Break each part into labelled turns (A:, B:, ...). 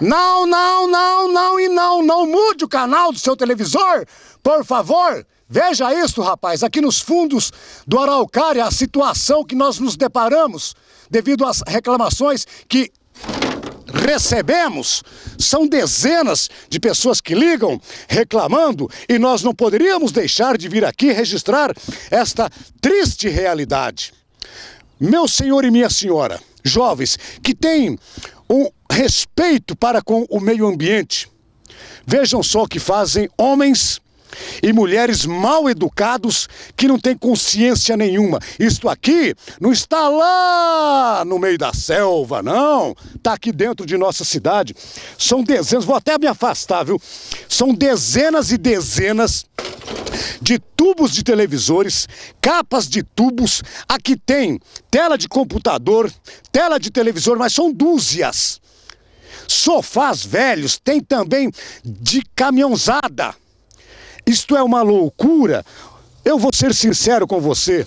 A: Não, não, não, não e não. Não mude o canal do seu televisor, por favor. Veja isso, rapaz. Aqui nos fundos do Araucária, a situação que nós nos deparamos devido às reclamações que recebemos. São dezenas de pessoas que ligam reclamando e nós não poderíamos deixar de vir aqui registrar esta triste realidade. Meu senhor e minha senhora, jovens que têm um, respeito para com o meio ambiente. Vejam só o que fazem homens e mulheres mal educados que não têm consciência nenhuma. Isto aqui não está lá no meio da selva, não. Está aqui dentro de nossa cidade. São dezenas, vou até me afastar, viu? São dezenas e dezenas de tubos de televisores, capas de tubos. Aqui tem tela de computador, tela de televisor, mas são dúzias Sofás velhos tem também de caminhãozada. Isto é uma loucura. Eu vou ser sincero com você.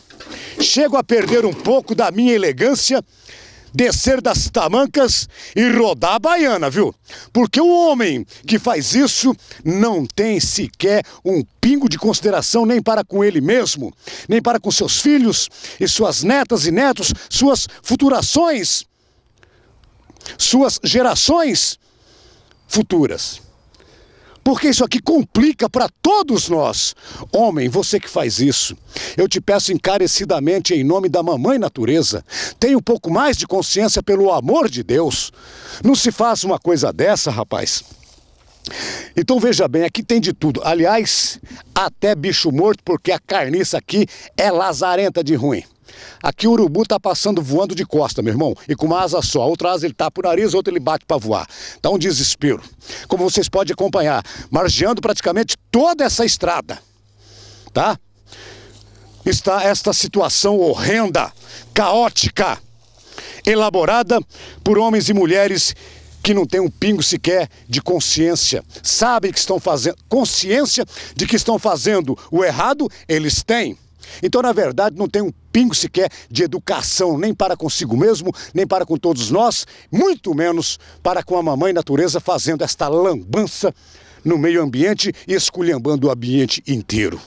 A: Chego a perder um pouco da minha elegância, descer das tamancas e rodar a baiana, viu? Porque o homem que faz isso não tem sequer um pingo de consideração nem para com ele mesmo, nem para com seus filhos e suas netas e netos, suas futurações suas gerações futuras. Porque isso aqui complica para todos nós. Homem, você que faz isso, eu te peço encarecidamente, em nome da mamãe natureza, tenha um pouco mais de consciência pelo amor de Deus. Não se faça uma coisa dessa, rapaz. Então veja bem, aqui tem de tudo. Aliás, até bicho morto, porque a carniça aqui é lazarenta de ruim. Aqui o urubu tá passando voando de costa, meu irmão, e com uma asa só. Outra asa ele tapa o nariz, outra ele bate para voar. Tá um desespero. Como vocês podem acompanhar, margeando praticamente toda essa estrada, tá? Está esta situação horrenda, caótica, elaborada por homens e mulheres que não têm um pingo sequer de consciência. Sabem que estão fazendo consciência de que estão fazendo o errado, eles têm. Então, na verdade, não tem um pingo sequer de educação, nem para consigo mesmo, nem para com todos nós, muito menos para com a mamãe natureza fazendo esta lambança no meio ambiente e esculhambando o ambiente inteiro.